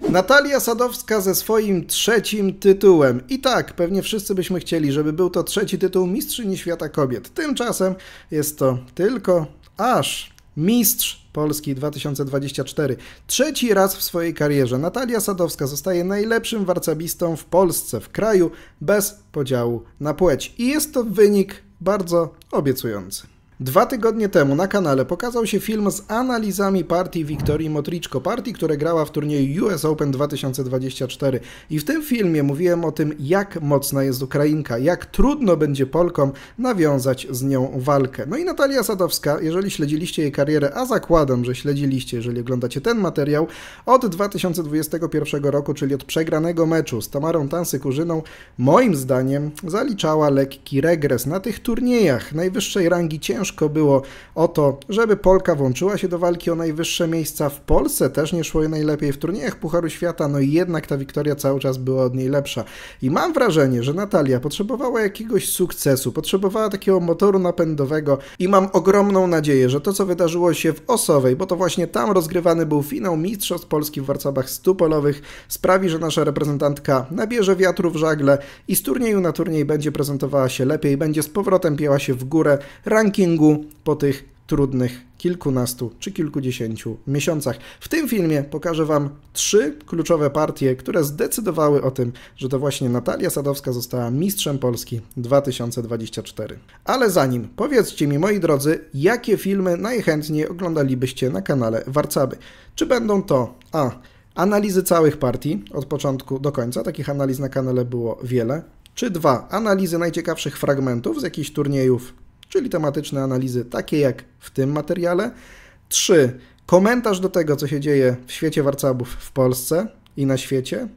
Natalia Sadowska ze swoim trzecim tytułem. I tak, pewnie wszyscy byśmy chcieli, żeby był to trzeci tytuł Mistrzyni Świata Kobiet. Tymczasem jest to tylko aż mistrz Polski 2024. Trzeci raz w swojej karierze Natalia Sadowska zostaje najlepszym warcabistą w Polsce, w kraju, bez podziału na płeć. I jest to wynik bardzo obiecujący. Dwa tygodnie temu na kanale pokazał się film z analizami partii Wiktorii Motriczko, partii, która grała w turnieju US Open 2024. I w tym filmie mówiłem o tym, jak mocna jest Ukrainka, jak trudno będzie Polkom nawiązać z nią walkę. No i Natalia Sadowska, jeżeli śledziliście jej karierę, a zakładam, że śledziliście, jeżeli oglądacie ten materiał, od 2021 roku, czyli od przegranego meczu z Tamarą Tansy Kurzyną, moim zdaniem zaliczała lekki regres na tych turniejach najwyższej rangi ciężkiej ciężko było o to, żeby Polka włączyła się do walki o najwyższe miejsca. W Polsce też nie szło jej najlepiej w turniejach Pucharu Świata, no i jednak ta wiktoria cały czas była od niej lepsza. I mam wrażenie, że Natalia potrzebowała jakiegoś sukcesu, potrzebowała takiego motoru napędowego i mam ogromną nadzieję, że to, co wydarzyło się w Osowej, bo to właśnie tam rozgrywany był finał Mistrzostw Polski w warcabach stupolowych, sprawi, że nasza reprezentantka nabierze wiatru w żagle i z turnieju na turniej będzie prezentowała się lepiej, będzie z powrotem pięła się w górę ranking treningu po tych trudnych kilkunastu czy kilkudziesięciu miesiącach. W tym filmie pokażę Wam trzy kluczowe partie, które zdecydowały o tym, że to właśnie Natalia Sadowska została mistrzem Polski 2024. Ale zanim, powiedzcie mi moi drodzy, jakie filmy najchętniej oglądalibyście na kanale Warcaby. Czy będą to A. Analizy całych partii od początku do końca, takich analiz na kanale było wiele. Czy dwa, analizy najciekawszych fragmentów z jakichś turniejów czyli tematyczne analizy takie jak w tym materiale. 3. Komentarz do tego, co się dzieje w świecie warcabów w Polsce i na świecie.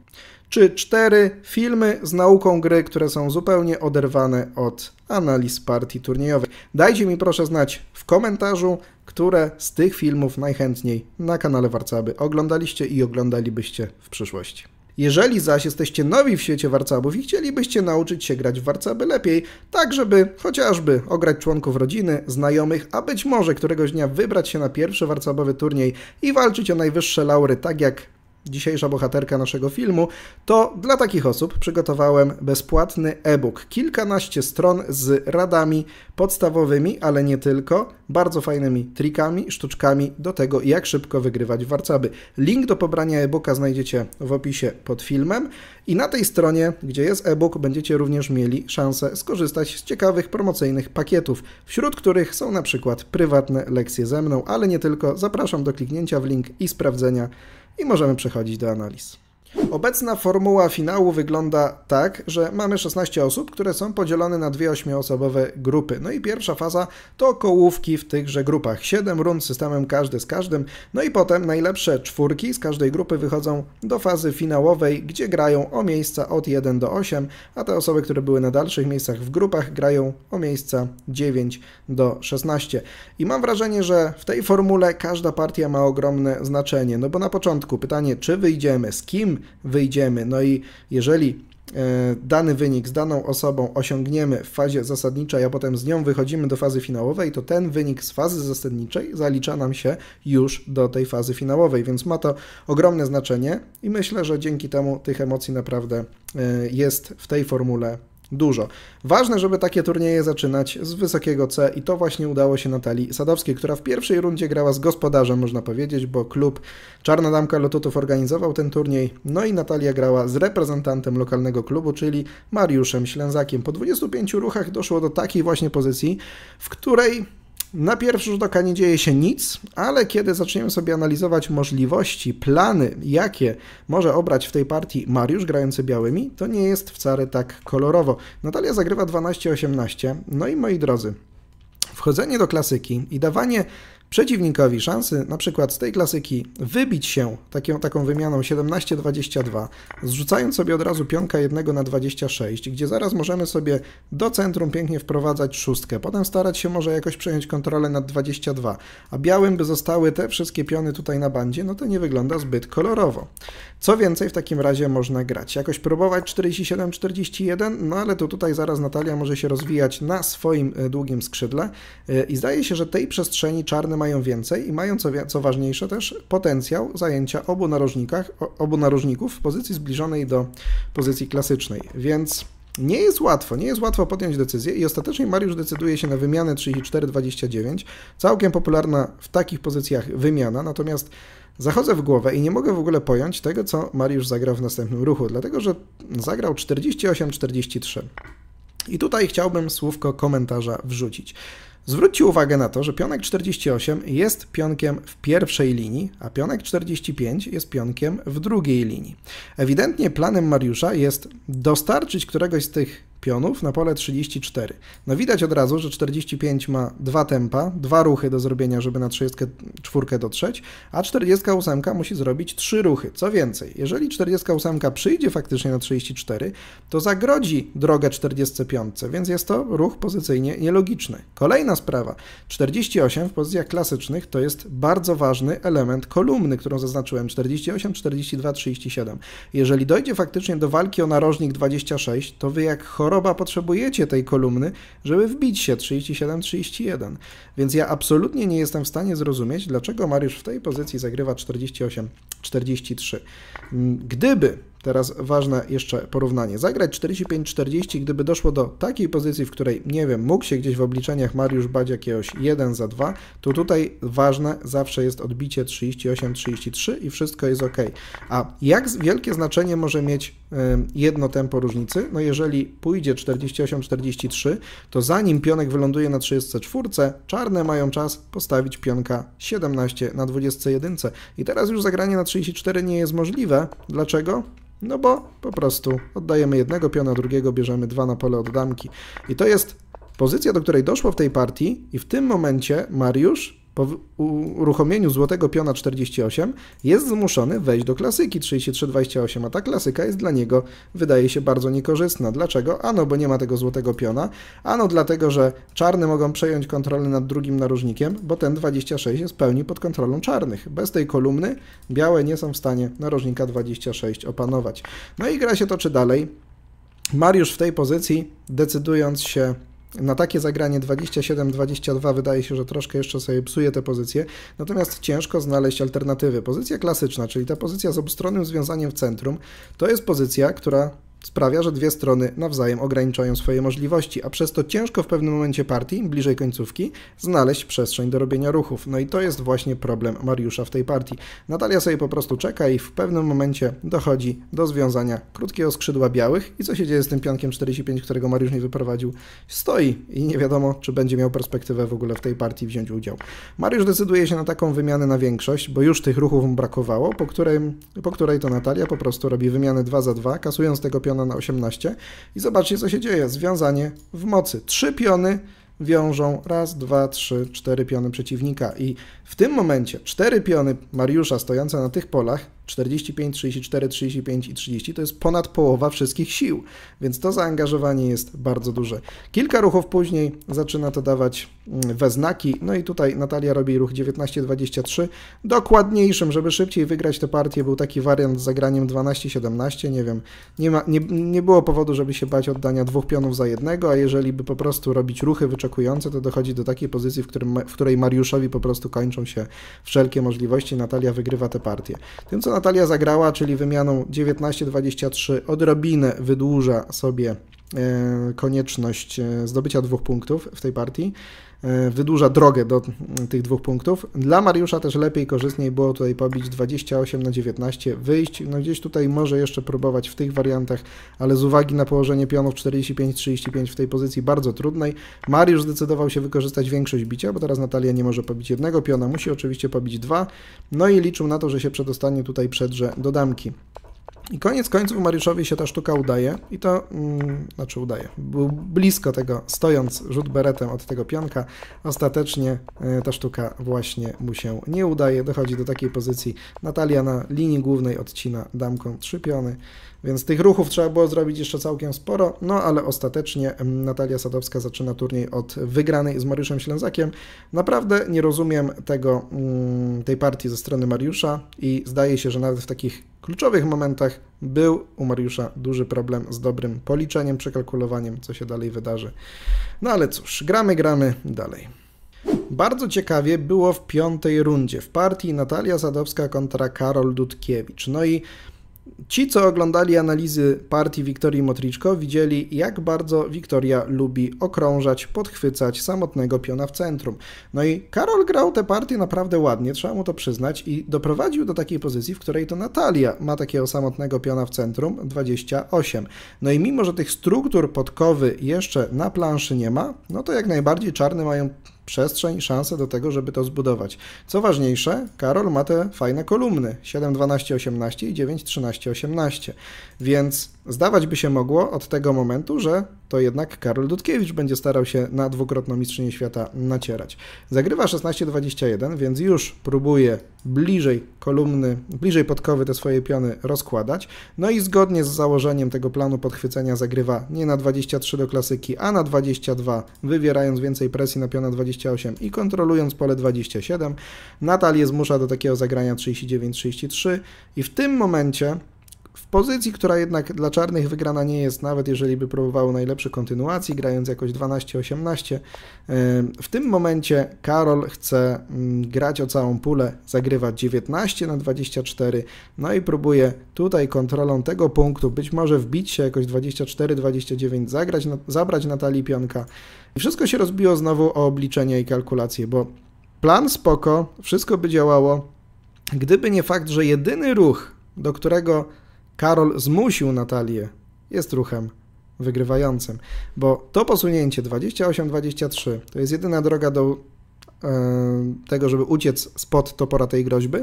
Czy cztery Filmy z nauką gry, które są zupełnie oderwane od analiz partii turniejowej. Dajcie mi proszę znać w komentarzu, które z tych filmów najchętniej na kanale Warcaby oglądaliście i oglądalibyście w przyszłości. Jeżeli zaś jesteście nowi w świecie warcabów i chcielibyście nauczyć się grać w warcaby lepiej, tak żeby chociażby ograć członków rodziny, znajomych, a być może któregoś dnia wybrać się na pierwszy warcabowy turniej i walczyć o najwyższe laury, tak jak dzisiejsza bohaterka naszego filmu, to dla takich osób przygotowałem bezpłatny e-book. Kilkanaście stron z radami podstawowymi, ale nie tylko, bardzo fajnymi trikami, sztuczkami do tego, jak szybko wygrywać warcaby. Link do pobrania e-booka znajdziecie w opisie pod filmem i na tej stronie, gdzie jest e-book, będziecie również mieli szansę skorzystać z ciekawych promocyjnych pakietów, wśród których są na przykład prywatne lekcje ze mną, ale nie tylko. Zapraszam do kliknięcia w link i sprawdzenia i możemy przechodzić do analiz. Obecna formuła finału wygląda tak, że mamy 16 osób, które są podzielone na dwie ośmioosobowe grupy. No i pierwsza faza to kołówki w tychże grupach. 7 rund systemem każdy z każdym. No i potem najlepsze czwórki z każdej grupy wychodzą do fazy finałowej, gdzie grają o miejsca od 1 do 8, a te osoby, które były na dalszych miejscach w grupach, grają o miejsca 9 do 16. I mam wrażenie, że w tej formule każda partia ma ogromne znaczenie. No bo na początku pytanie, czy wyjdziemy, z kim wyjdziemy. No i jeżeli e, dany wynik z daną osobą osiągniemy w fazie zasadniczej, a potem z nią wychodzimy do fazy finałowej, to ten wynik z fazy zasadniczej zalicza nam się już do tej fazy finałowej, więc ma to ogromne znaczenie i myślę, że dzięki temu tych emocji naprawdę e, jest w tej formule dużo. Ważne, żeby takie turnieje zaczynać z wysokiego C i to właśnie udało się Natalii Sadowskiej, która w pierwszej rundzie grała z gospodarzem, można powiedzieć, bo klub Czarna Damka Lotutów organizował ten turniej, no i Natalia grała z reprezentantem lokalnego klubu, czyli Mariuszem Ślęzakiem. Po 25 ruchach doszło do takiej właśnie pozycji, w której na pierwszy rzut oka nie dzieje się nic, ale kiedy zaczniemy sobie analizować możliwości, plany, jakie może obrać w tej partii Mariusz grający białymi, to nie jest wcale tak kolorowo. Natalia zagrywa 12-18, no i moi drodzy, wchodzenie do klasyki i dawanie przeciwnikowi szansy na przykład z tej klasyki wybić się taką, taką wymianą 17-22, zrzucając sobie od razu pionka 1 na 26, gdzie zaraz możemy sobie do centrum pięknie wprowadzać szóstkę, potem starać się może jakoś przejąć kontrolę nad 22, a białym by zostały te wszystkie piony tutaj na bandzie, no to nie wygląda zbyt kolorowo. Co więcej, w takim razie można grać. Jakoś próbować 47-41, no ale to tutaj zaraz Natalia może się rozwijać na swoim e, długim skrzydle e, i zdaje się, że tej przestrzeni czarnym mają więcej i mają, co, co ważniejsze, też potencjał zajęcia obu, narożnikach, obu narożników w pozycji zbliżonej do pozycji klasycznej. Więc nie jest łatwo, nie jest łatwo podjąć decyzję i ostatecznie Mariusz decyduje się na wymianę 34-29. Całkiem popularna w takich pozycjach wymiana, natomiast zachodzę w głowę i nie mogę w ogóle pojąć tego, co Mariusz zagrał w następnym ruchu, dlatego że zagrał 48-43. I tutaj chciałbym słówko komentarza wrzucić. Zwróćcie uwagę na to, że pionek 48 jest pionkiem w pierwszej linii, a pionek 45 jest pionkiem w drugiej linii. Ewidentnie planem Mariusza jest dostarczyć któregoś z tych pionów na pole 34. No widać od razu, że 45 ma dwa tempa, dwa ruchy do zrobienia, żeby na 34 dotrzeć, a 48 musi zrobić trzy ruchy. Co więcej, jeżeli 48 przyjdzie faktycznie na 34, to zagrodzi drogę 45, więc jest to ruch pozycyjnie nielogiczny. Kolejna sprawa. 48 w pozycjach klasycznych to jest bardzo ważny element kolumny, którą zaznaczyłem 48, 42, 37. Jeżeli dojdzie faktycznie do walki o narożnik 26, to wy jak chor roba potrzebujecie tej kolumny, żeby wbić się 37-31. Więc ja absolutnie nie jestem w stanie zrozumieć, dlaczego Mariusz w tej pozycji zagrywa 48 43 mm, Gdyby, teraz ważne jeszcze porównanie, zagrać 45-40, gdyby doszło do takiej pozycji, w której, nie wiem, mógł się gdzieś w obliczeniach Mariusz bać jakiegoś 1 za 2, to tutaj ważne zawsze jest odbicie 38-33 i wszystko jest ok. A jak wielkie znaczenie może mieć jedno tempo różnicy? No jeżeli pójdzie 48-43, to zanim pionek wyląduje na 34, czarne mają czas postawić pionka 17 na 21. I teraz już zagranie na 34 nie jest możliwe. Dlaczego? No bo po prostu oddajemy jednego piona, drugiego bierzemy dwa na pole od damki. I to jest pozycja, do której doszło w tej partii i w tym momencie Mariusz po uruchomieniu złotego piona 48 jest zmuszony wejść do klasyki 3328, a ta klasyka jest dla niego, wydaje się, bardzo niekorzystna. Dlaczego? Ano, bo nie ma tego złotego piona. Ano, dlatego, że czarne mogą przejąć kontrolę nad drugim narożnikiem, bo ten 26 jest w pełni pod kontrolą czarnych. Bez tej kolumny białe nie są w stanie narożnika 26 opanować. No i gra się toczy dalej. Mariusz w tej pozycji, decydując się na takie zagranie 27-22 wydaje się, że troszkę jeszcze sobie psuje te pozycje, natomiast ciężko znaleźć alternatywy. Pozycja klasyczna, czyli ta pozycja z obustronnym związaniem w centrum, to jest pozycja, która sprawia, że dwie strony nawzajem ograniczają swoje możliwości, a przez to ciężko w pewnym momencie partii, bliżej końcówki, znaleźć przestrzeń do robienia ruchów. No i to jest właśnie problem Mariusza w tej partii. Natalia sobie po prostu czeka i w pewnym momencie dochodzi do związania krótkiego skrzydła białych i co się dzieje z tym pionkiem 45, którego Mariusz nie wyprowadził? Stoi i nie wiadomo, czy będzie miał perspektywę w ogóle w tej partii wziąć udział. Mariusz decyduje się na taką wymianę na większość, bo już tych ruchów mu brakowało, po której, po której to Natalia po prostu robi wymianę 2 za 2, kasując tego pionka kupiona na 18. I zobaczcie, co się dzieje. Związanie w mocy. Trzy piony wiążą raz, dwa, trzy, cztery piony przeciwnika. I w tym momencie cztery piony Mariusza stojące na tych polach 45, 34, 35 i 30 to jest ponad połowa wszystkich sił, więc to zaangażowanie jest bardzo duże. Kilka ruchów później zaczyna to dawać mm, we znaki, no i tutaj Natalia robi ruch 19-23. Dokładniejszym, żeby szybciej wygrać tę partię, był taki wariant z zagraniem 12-17, nie wiem, nie, ma, nie, nie było powodu, żeby się bać oddania dwóch pionów za jednego, a jeżeli by po prostu robić ruchy wyczekujące, to dochodzi do takiej pozycji, w, którym, w której Mariuszowi po prostu kończą się wszelkie możliwości, Natalia wygrywa tę partię. Tym, co Natalia zagrała, czyli wymianą 19-23 odrobinę wydłuża sobie e, konieczność e, zdobycia dwóch punktów w tej partii. E, wydłuża drogę do tych dwóch punktów. Dla Mariusza też lepiej, korzystniej było tutaj pobić 28 na 19, wyjść, no gdzieś tutaj może jeszcze próbować w tych wariantach, ale z uwagi na położenie pionów 45-35 w tej pozycji bardzo trudnej, Mariusz zdecydował się wykorzystać większość bicia, bo teraz Natalia nie może pobić jednego piona, musi oczywiście pobić dwa, no i liczył na to, że się przedostanie tutaj przedrze do damki. I koniec końców Mariuszowi się ta sztuka udaje i to, mm, znaczy udaje, był blisko tego, stojąc rzut beretem od tego pionka, ostatecznie y, ta sztuka właśnie mu się nie udaje, dochodzi do takiej pozycji, Natalia na linii głównej odcina damką trzy piony, więc tych ruchów trzeba było zrobić jeszcze całkiem sporo, no ale ostatecznie mm, Natalia Sadowska zaczyna turniej od wygranej z Mariuszem Ślęzakiem. Naprawdę nie rozumiem tego, mm, tej partii ze strony Mariusza i zdaje się, że nawet w takich kluczowych momentach był u Mariusza duży problem z dobrym policzeniem, przekalkulowaniem, co się dalej wydarzy. No ale cóż, gramy, gramy dalej. Bardzo ciekawie było w piątej rundzie w partii Natalia Sadowska kontra Karol Dudkiewicz. No i Ci, co oglądali analizy partii Wiktorii Motriczko, widzieli, jak bardzo Wiktoria lubi okrążać, podchwycać samotnego piona w centrum. No i Karol grał tę partię naprawdę ładnie, trzeba mu to przyznać, i doprowadził do takiej pozycji, w której to Natalia ma takiego samotnego piona w centrum 28. No i mimo, że tych struktur podkowy jeszcze na planszy nie ma, no to jak najbardziej czarne mają przestrzeń, szansę do tego, żeby to zbudować. Co ważniejsze, Karol ma te fajne kolumny 7, 12, 18 i 9, 13, 18. Więc zdawać by się mogło od tego momentu, że to jednak Karol Dudkiewicz będzie starał się na dwukrotną mistrzynię świata nacierać. Zagrywa 16-21, więc już próbuje bliżej kolumny, bliżej podkowy te swoje piony rozkładać. No i zgodnie z założeniem tego planu podchwycenia zagrywa nie na 23 do klasyki, a na 22, wywierając więcej presji na piona 28 i kontrolując pole 27. jest zmusza do takiego zagrania 39-33 i w tym momencie w pozycji, która jednak dla czarnych wygrana nie jest, nawet jeżeli by próbowało najlepszych kontynuacji, grając jakoś 12-18. W tym momencie Karol chce mm, grać o całą pulę, zagrywa 19 na 24, no i próbuje tutaj kontrolą tego punktu, być może wbić się jakoś 24-29, zagrać, zabrać Natalii Pionka. I wszystko się rozbiło znowu o obliczenia i kalkulacje, bo plan spoko, wszystko by działało, gdyby nie fakt, że jedyny ruch, do którego Karol zmusił Natalię, jest ruchem wygrywającym, bo to posunięcie 28-23 to jest jedyna droga do e, tego, żeby uciec spod topora tej groźby.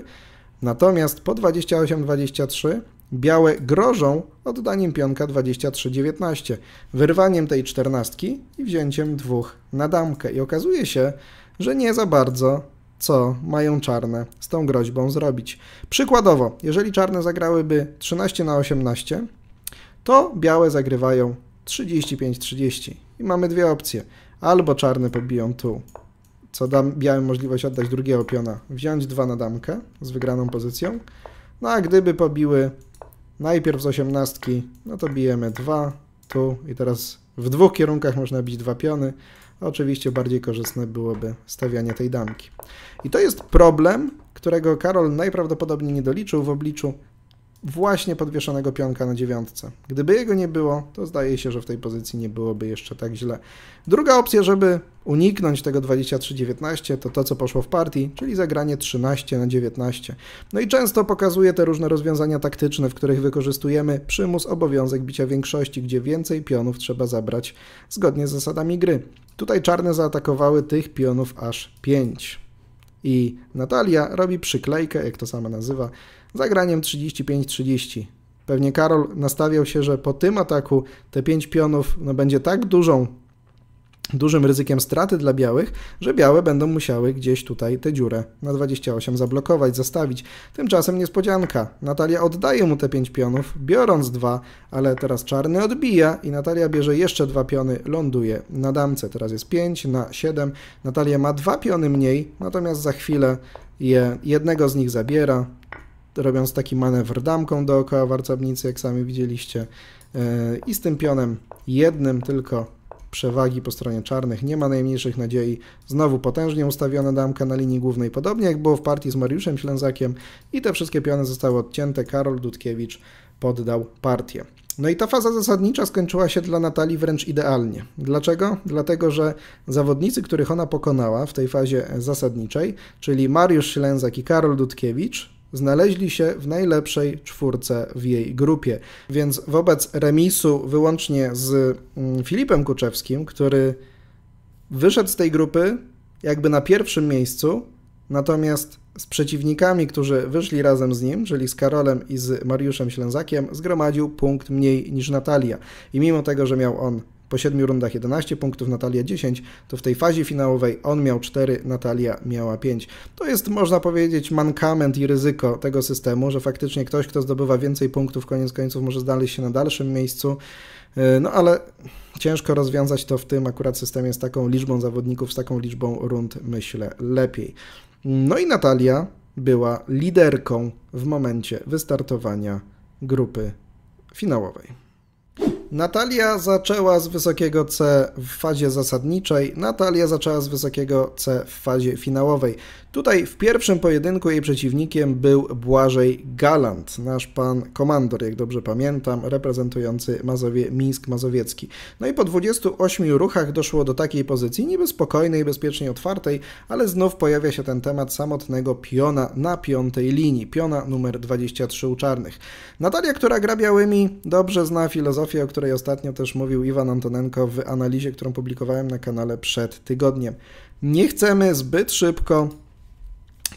Natomiast po 28-23 białe grożą oddaniem pionka 23-19, wyrwaniem tej czternastki i wzięciem dwóch na damkę. I okazuje się, że nie za bardzo co mają czarne z tą groźbą zrobić. Przykładowo, jeżeli czarne zagrałyby 13 na 18, to białe zagrywają 35-30 i mamy dwie opcje. Albo czarne pobiją tu, co da białym możliwość oddać drugiego piona, wziąć dwa na damkę z wygraną pozycją. No a gdyby pobiły najpierw z 18, no to bijemy dwa tu i teraz w dwóch kierunkach można bić dwa piony. Oczywiście bardziej korzystne byłoby stawianie tej damki. I to jest problem, którego Karol najprawdopodobniej nie doliczył w obliczu właśnie podwieszonego pionka na dziewiątce. Gdyby jego nie było, to zdaje się, że w tej pozycji nie byłoby jeszcze tak źle. Druga opcja, żeby uniknąć tego 23-19, to to, co poszło w partii, czyli zagranie 13 na 19. No i często pokazuje te różne rozwiązania taktyczne, w których wykorzystujemy przymus, obowiązek bicia większości, gdzie więcej pionów trzeba zabrać zgodnie z zasadami gry. Tutaj czarne zaatakowały tych pionów aż 5. I Natalia robi przyklejkę, jak to sama nazywa, zagraniem 35-30. Pewnie Karol nastawiał się, że po tym ataku te 5 pionów no, będzie tak dużą dużym ryzykiem straty dla białych, że białe będą musiały gdzieś tutaj tę dziurę na 28 zablokować, zastawić. Tymczasem niespodzianka. Natalia oddaje mu te 5 pionów, biorąc dwa, ale teraz czarny odbija i Natalia bierze jeszcze dwa piony, ląduje na damce. Teraz jest 5 na 7. Natalia ma dwa piony mniej, natomiast za chwilę je, jednego z nich zabiera, robiąc taki manewr damką dookoła warcownicy, jak sami widzieliście. E, I z tym pionem jednym tylko przewagi po stronie czarnych, nie ma najmniejszych nadziei. Znowu potężnie ustawiona damka na linii głównej, podobnie jak było w partii z Mariuszem Ślęzakiem i te wszystkie piony zostały odcięte. Karol Dudkiewicz poddał partię. No i ta faza zasadnicza skończyła się dla Natalii wręcz idealnie. Dlaczego? Dlatego, że zawodnicy, których ona pokonała w tej fazie zasadniczej, czyli Mariusz Ślęzak i Karol Dudkiewicz, Znaleźli się w najlepszej czwórce w jej grupie. Więc wobec remisu wyłącznie z mm, Filipem Kuczewskim, który wyszedł z tej grupy jakby na pierwszym miejscu, natomiast z przeciwnikami, którzy wyszli razem z nim, czyli z Karolem i z Mariuszem Ślęzakiem, zgromadził punkt mniej niż Natalia. I mimo tego, że miał on po siedmiu rundach 11 punktów, Natalia 10, to w tej fazie finałowej on miał 4, Natalia miała 5. To jest, można powiedzieć, mankament i ryzyko tego systemu, że faktycznie ktoś, kto zdobywa więcej punktów, koniec końców może znaleźć się na dalszym miejscu. Y, no ale ciężko rozwiązać to w tym akurat systemie z taką liczbą zawodników, z taką liczbą rund, myślę, lepiej. No i Natalia była liderką w momencie wystartowania grupy finałowej. Natalia zaczęła z wysokiego C w fazie zasadniczej, Natalia zaczęła z wysokiego C w fazie finałowej. Tutaj w pierwszym pojedynku jej przeciwnikiem był Błażej Galant, nasz pan komandor, jak dobrze pamiętam, reprezentujący Mazowie, Mińsk Mazowiecki. No i po 28 ruchach doszło do takiej pozycji niby spokojnej, bezpiecznie otwartej, ale znów pojawia się ten temat samotnego piona na piątej linii, piona numer 23 u czarnych. Natalia, która gra białymi, dobrze zna filozofię, o której ostatnio też mówił Iwan Antonenko w analizie, którą publikowałem na kanale przed tygodniem. Nie chcemy zbyt szybko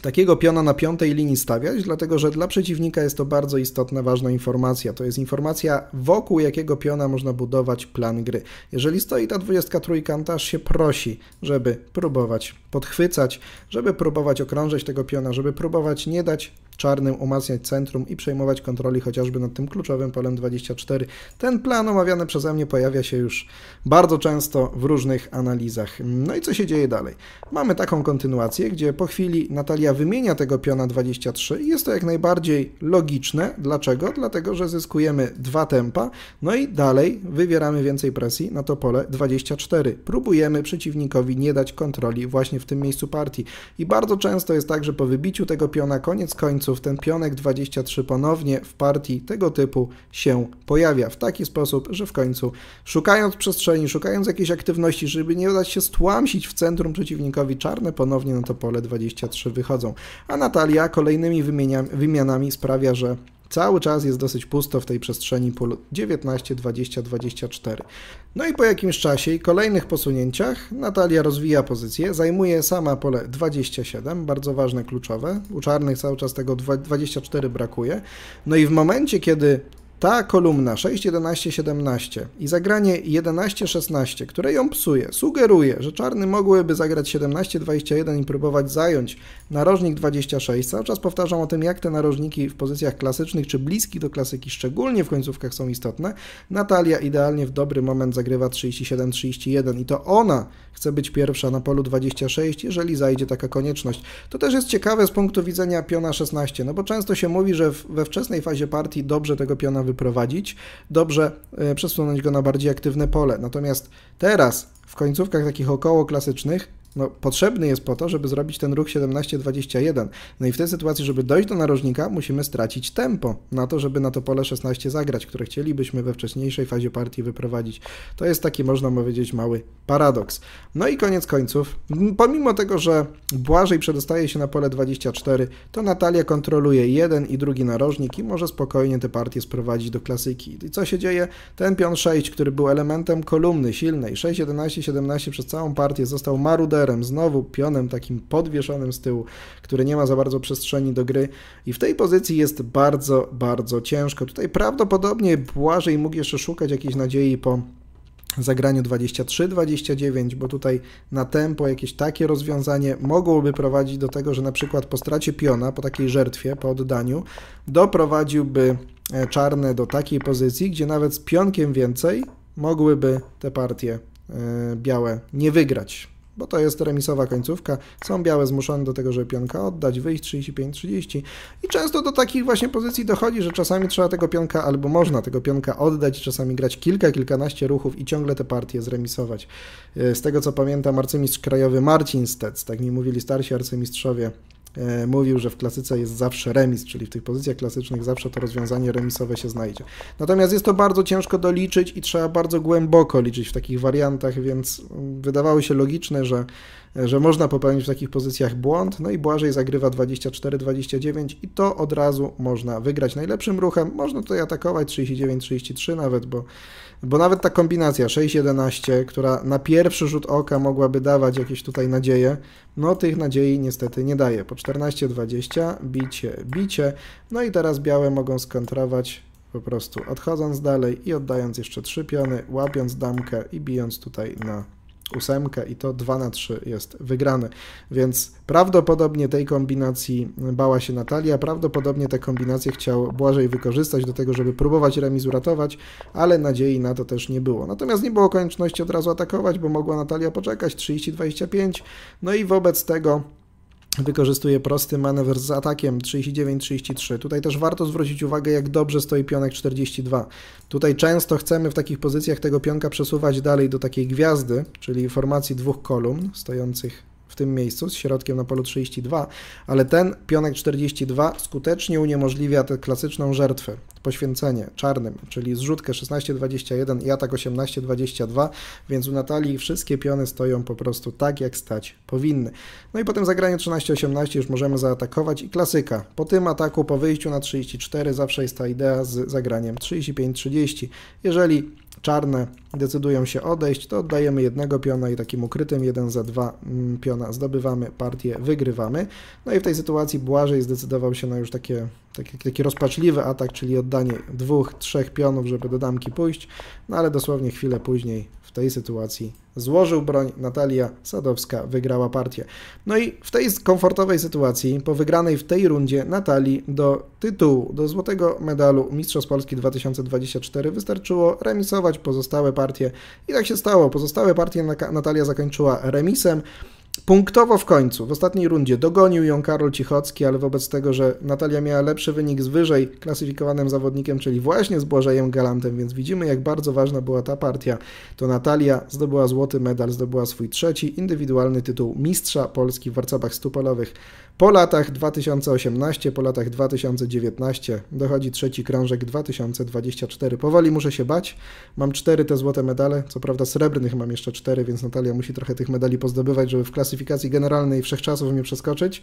takiego piona na piątej linii stawiać, dlatego że dla przeciwnika jest to bardzo istotna, ważna informacja. To jest informacja, wokół jakiego piona można budować plan gry. Jeżeli stoi ta dwudziestka trójkąta, aż się prosi, żeby próbować podchwycać, żeby próbować okrążyć tego piona, żeby próbować nie dać czarnym umacniać centrum i przejmować kontroli chociażby nad tym kluczowym polem 24. Ten plan omawiany przeze mnie pojawia się już bardzo często w różnych analizach. No i co się dzieje dalej? Mamy taką kontynuację, gdzie po chwili Natalia wymienia tego piona 23 i jest to jak najbardziej logiczne. Dlaczego? Dlatego, że zyskujemy dwa tempa, no i dalej wywieramy więcej presji na to pole 24. Próbujemy przeciwnikowi nie dać kontroli właśnie w tym miejscu partii. I bardzo często jest tak, że po wybiciu tego piona koniec końców ten pionek 23 ponownie w partii tego typu się pojawia w taki sposób, że w końcu szukając przestrzeni, szukając jakiejś aktywności, żeby nie dać się stłamsić w centrum przeciwnikowi, czarne ponownie na to pole 23 wychodzą. A Natalia kolejnymi wymieniami, wymianami sprawia, że cały czas jest dosyć pusto w tej przestrzeni pól 19, 20, 24. No i po jakimś czasie i kolejnych posunięciach Natalia rozwija pozycję, zajmuje sama pole 27, bardzo ważne, kluczowe. U czarnych cały czas tego 24 brakuje. No i w momencie, kiedy ta kolumna 6, 11, 17 i zagranie 11, 16, które ją psuje, sugeruje, że czarny mogłyby zagrać 17, 21 i próbować zająć narożnik 26. Cały czas powtarzam o tym, jak te narożniki w pozycjach klasycznych czy bliski do klasyki, szczególnie w końcówkach są istotne. Natalia idealnie w dobry moment zagrywa 37, 31 i to ona chce być pierwsza na polu 26, jeżeli zajdzie taka konieczność. To też jest ciekawe z punktu widzenia piona 16, no bo często się mówi, że we wczesnej fazie partii dobrze tego piona wyprowadzić, dobrze e, przesunąć go na bardziej aktywne pole. Natomiast teraz w końcówkach takich około klasycznych no, potrzebny jest po to, żeby zrobić ten ruch 17-21. No i w tej sytuacji, żeby dojść do narożnika, musimy stracić tempo na to, żeby na to pole 16 zagrać, które chcielibyśmy we wcześniejszej fazie partii wyprowadzić. To jest taki, można powiedzieć, mały paradoks. No i koniec końców, pomimo tego, że Błażej przedostaje się na pole 24, to Natalia kontroluje jeden i drugi narożnik i może spokojnie tę partię sprowadzić do klasyki. I co się dzieje? Ten pion 6, który był elementem kolumny silnej, 6-11-17 przez całą partię został maruderem znowu pionem takim podwieszonym z tyłu, który nie ma za bardzo przestrzeni do gry i w tej pozycji jest bardzo, bardzo ciężko. Tutaj prawdopodobnie Błażej mógł jeszcze szukać jakiejś nadziei po zagraniu 23-29, bo tutaj na tempo jakieś takie rozwiązanie mogłoby prowadzić do tego, że na przykład po stracie piona, po takiej żertwie, po oddaniu, doprowadziłby e, czarne do takiej pozycji, gdzie nawet z pionkiem więcej mogłyby te partie e, białe nie wygrać bo to jest remisowa końcówka. Są białe zmuszone do tego, żeby pionka oddać, wyjść 35-30 i często do takich właśnie pozycji dochodzi, że czasami trzeba tego pionka, albo można tego pionka oddać, czasami grać kilka, kilkanaście ruchów i ciągle te partie zremisować. Y, z tego co pamiętam, arcymistrz krajowy Marcin Stec, tak mi mówili starsi arcymistrzowie, E, mówił, że w klasyce jest zawsze remis, czyli w tych pozycjach klasycznych zawsze to rozwiązanie remisowe się znajdzie. Natomiast jest to bardzo ciężko doliczyć i trzeba bardzo głęboko liczyć w takich wariantach, więc wydawały się logiczne, że że można popełnić w takich pozycjach błąd, no i Błażej zagrywa 24-29 i to od razu można wygrać najlepszym ruchem, można tutaj atakować 39-33 nawet, bo, bo nawet ta kombinacja 6-11, która na pierwszy rzut oka mogłaby dawać jakieś tutaj nadzieje, no tych nadziei niestety nie daje. Po 14-20 bicie, bicie, no i teraz białe mogą skontrować po prostu odchodząc dalej i oddając jeszcze trzy piony, łapiąc damkę i bijąc tutaj na ósemkę i to 2 na 3 jest wygrane. Więc prawdopodobnie tej kombinacji bała się Natalia, prawdopodobnie tę kombinację chciał Błażej wykorzystać do tego, żeby próbować remis uratować, ale nadziei na to też nie było. Natomiast nie było konieczności od razu atakować, bo mogła Natalia poczekać 30-25, no i wobec tego wykorzystuje prosty manewr z atakiem 39-33. Tutaj też warto zwrócić uwagę, jak dobrze stoi pionek 42. Tutaj często chcemy w takich pozycjach tego pionka przesuwać dalej do takiej gwiazdy, czyli formacji dwóch kolumn stojących w tym miejscu z środkiem na polu 32, ale ten pionek 42 skutecznie uniemożliwia tę klasyczną żertwę, poświęcenie czarnym, czyli zrzutkę 16-21 i atak 18-22, więc u Natalii wszystkie piony stoją po prostu tak, jak stać powinny. No i po tym zagraniu 13-18 już możemy zaatakować i klasyka. Po tym ataku, po wyjściu na 34 zawsze jest ta idea z zagraniem 35-30. Jeżeli czarne decydują się odejść, to oddajemy jednego piona i takim ukrytym 1 za 2 mm, piona zdobywamy partię, wygrywamy. No i w tej sytuacji Błażej zdecydował się na już takie, taki taki rozpaczliwy atak, czyli oddanie dwóch, trzech pionów, żeby do damki pójść, no ale dosłownie chwilę później w tej sytuacji złożył broń. Natalia Sadowska wygrała partię. No i w tej komfortowej sytuacji, po wygranej w tej rundzie Natalii do tytułu, do złotego medalu Mistrzostw Polski 2024 wystarczyło remisować pozostałe partie. I tak się stało. Pozostałe partie Natalia zakończyła remisem. Punktowo w końcu, w ostatniej rundzie, dogonił ją Karol Cichocki, ale wobec tego, że Natalia miała lepszy wynik z wyżej klasyfikowanym zawodnikiem, czyli właśnie z Błażejem Galantem, więc widzimy, jak bardzo ważna była ta partia. To Natalia zdobyła złoty medal, zdobyła swój trzeci indywidualny tytuł Mistrza Polski w warcabach stupolowych. Po latach 2018, po latach 2019 dochodzi trzeci krążek 2024. Powoli muszę się bać. Mam cztery te złote medale. Co prawda srebrnych mam jeszcze cztery, więc Natalia musi trochę tych medali pozdobywać, żeby w klasyfikacji generalnej wszechczasów mnie przeskoczyć.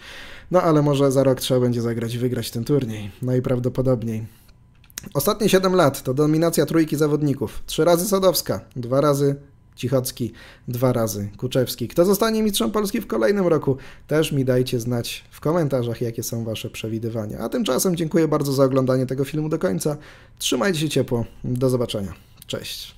No ale może za rok trzeba będzie zagrać i wygrać ten turniej. Najprawdopodobniej. No Ostatnie 7 lat to dominacja trójki zawodników. Trzy razy Sadowska, dwa razy Cichocki dwa razy, Kuczewski. Kto zostanie mistrzem Polski w kolejnym roku? Też mi dajcie znać w komentarzach, jakie są Wasze przewidywania. A tymczasem dziękuję bardzo za oglądanie tego filmu do końca. Trzymajcie się ciepło. Do zobaczenia. Cześć.